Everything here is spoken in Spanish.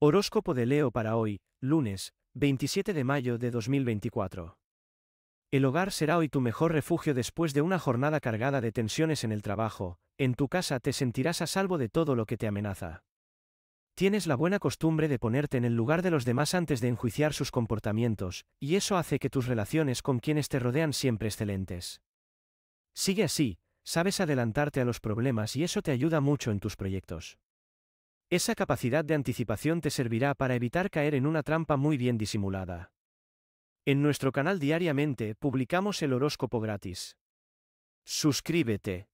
Horóscopo de Leo para hoy, lunes, 27 de mayo de 2024. El hogar será hoy tu mejor refugio después de una jornada cargada de tensiones en el trabajo, en tu casa te sentirás a salvo de todo lo que te amenaza. Tienes la buena costumbre de ponerte en el lugar de los demás antes de enjuiciar sus comportamientos, y eso hace que tus relaciones con quienes te rodean siempre excelentes. Sigue así, sabes adelantarte a los problemas y eso te ayuda mucho en tus proyectos. Esa capacidad de anticipación te servirá para evitar caer en una trampa muy bien disimulada. En nuestro canal diariamente publicamos el horóscopo gratis. Suscríbete.